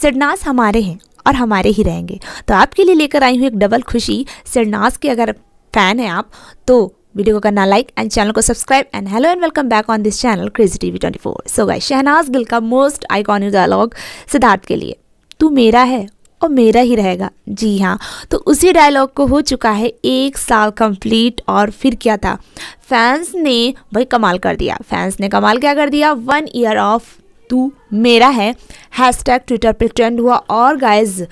सरनास हमारे हैं और हमारे ही रहेंगे तो आपके लिए लेकर आई हूँ एक डबल खुशी सरनास के अगर फ़ैन हैं आप तो वीडियो को करना लाइक एंड चैनल को subscribe and hello and welcome back on this channel crazy V twenty four so guys Shehnaaz Gill का मोस्ट आइकॉनिक डायलॉग सिद्धार्थ के लिए तू मेरा है और मेरा ही रहेगा जी हाँ तो उसी डायलॉग को हो चुका है एक साल कंप्लीट और फिर क्या था फैंस ने भाई कमाल कर दिया फैंस ने कमाल क्या कर दिया वन ईयर ऑफ तू मेरा है हैश टैग ट्विटर पर ट्रेंड हुआ और गाइज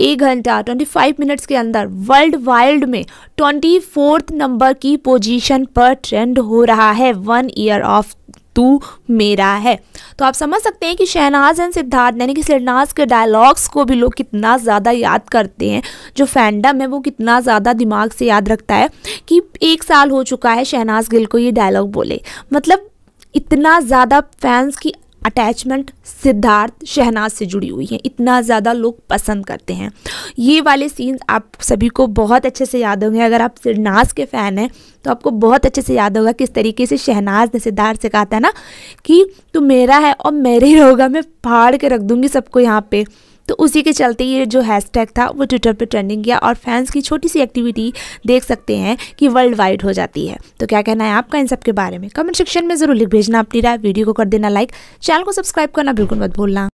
एक घंटा 25 मिनट्स के अंदर वर्ल्ड वाइल्ड में ट्वेंटी फोर्थ नंबर की पोजीशन पर ट्रेंड हो रहा है वन ईयर ऑफ तू मेरा है तो आप समझ सकते हैं कि शहनाज एंड सिद्धार्थ यानी कि शहनाज के डायलॉग्स को भी लोग कितना ज़्यादा याद करते हैं जो फैंडम है वो कितना ज़्यादा दिमाग से याद रखता है कि एक साल हो चुका है शहनाज गिल को ये डायलॉग बोले मतलब इतना ज़्यादा फैंस की अटैचमेंट सिद्धार्थ शहनाज से जुड़ी हुई है इतना ज़्यादा लोग पसंद करते हैं ये वाले सीन्स आप सभी को बहुत अच्छे से याद होंगे अगर आप सिरनाज के फ़ैन हैं तो आपको बहुत अच्छे से याद होगा किस तरीके से शहनाज ने सिद्धार्थ से कहा था ना कि तू मेरा है और मेरे ही रहोगा मैं फाड़ के रख दूँगी सबको यहाँ पे तो उसी के चलते ये जो हैशटैग था वो ट्विटर पे ट्रेंडिंग गया और फैंस की छोटी सी एक्टिविटी देख सकते हैं कि वर्ल्ड वाइड हो जाती है तो क्या कहना है आपका इन सब के बारे में कमेंट सेक्शन में जरूर लिख भेजना अपनी राय वीडियो को कर देना लाइक चैनल को सब्सक्राइब करना बिल्कुल मत भूलना